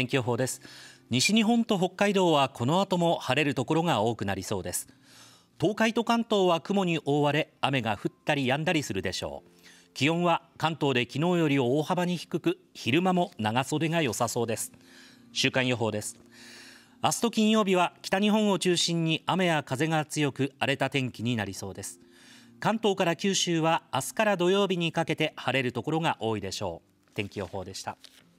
天気予報です西日本と北海道はこの後も晴れるところが多くなりそうです東海と関東は雲に覆われ雨が降ったり止んだりするでしょう気温は関東で昨日より大幅に低く昼間も長袖が良さそうです週間予報です明日と金曜日は北日本を中心に雨や風が強く荒れた天気になりそうです関東から九州は明日から土曜日にかけて晴れるところが多いでしょう天気予報でした